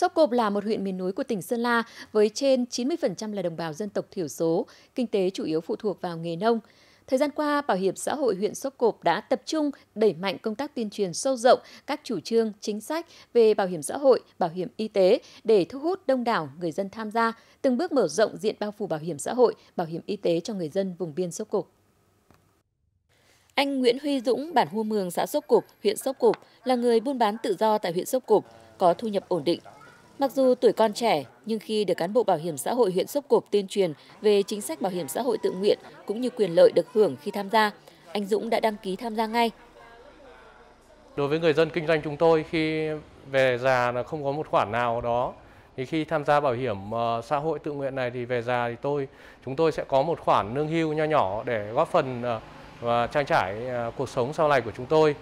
Sóc Cộp là một huyện miền núi của tỉnh Sơn La với trên 90% là đồng bào dân tộc thiểu số, kinh tế chủ yếu phụ thuộc vào nghề nông. Thời gian qua, Bảo hiểm xã hội huyện Sóc Cộp đã tập trung đẩy mạnh công tác tuyên truyền sâu rộng các chủ trương, chính sách về bảo hiểm xã hội, bảo hiểm y tế để thu hút đông đảo người dân tham gia, từng bước mở rộng diện bao phủ bảo hiểm xã hội, bảo hiểm y tế cho người dân vùng biên Sóc Cộp. Anh Nguyễn Huy Dũng, bản Hua Mường, xã Sốc Cục, huyện Sốc Cục, là người buôn bán tự do tại huyện Sốc Cục, có thu nhập ổn định, Mặc dù tuổi còn trẻ, nhưng khi được cán bộ bảo hiểm xã hội huyện Sốc Cộp tuyên truyền về chính sách bảo hiểm xã hội tự nguyện cũng như quyền lợi được hưởng khi tham gia, anh Dũng đã đăng ký tham gia ngay. Đối với người dân kinh doanh chúng tôi khi về già là không có một khoản nào đó thì khi tham gia bảo hiểm ờ, xã hội tự nguyện này thì về già thì tôi chúng tôi sẽ có một khoản lương hưu nho nhỏ để góp phần ờ, và trang trải ờ, cuộc sống sau này của chúng tôi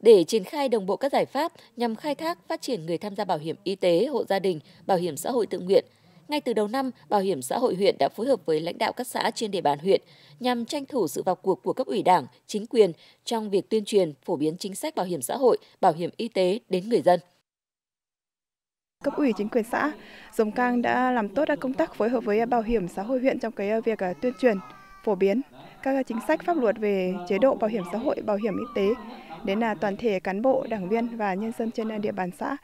để triển khai đồng bộ các giải pháp nhằm khai thác phát triển người tham gia bảo hiểm y tế, hộ gia đình, bảo hiểm xã hội tự nguyện. Ngay từ đầu năm, Bảo hiểm xã hội huyện đã phối hợp với lãnh đạo các xã trên địa bàn huyện nhằm tranh thủ sự vào cuộc của cấp ủy Đảng, chính quyền trong việc tuyên truyền, phổ biến chính sách bảo hiểm xã hội, bảo hiểm y tế đến người dân cấp ủy chính quyền xã Dòng Cang đã làm tốt công tác phối hợp với bảo hiểm xã hội huyện trong cái ờ, việc ờ, tuyên truyền, phổ biến các ờ, chính sách pháp luật về chế độ bảo hiểm xã hội, bảo hiểm y tế đến là toàn thể cán bộ, đảng viên và nhân dân trên à, địa bàn xã.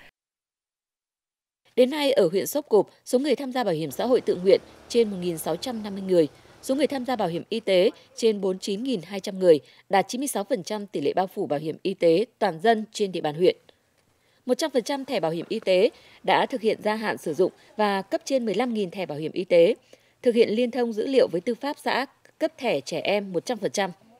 Đến nay ở huyện Sốp Cộp, số người tham gia bảo hiểm xã hội tự nguyện trên 1.650 người, số người tham gia bảo hiểm y tế trên 49.200 người, đạt 96% tỷ lệ bao phủ bảo hiểm y tế toàn dân trên địa bàn huyện. 100% thẻ bảo hiểm y tế đã thực hiện gia hạn sử dụng và cấp trên 15.000 thẻ bảo hiểm y tế, thực hiện liên thông dữ liệu với tư pháp xã, cấp thẻ trẻ em 100%.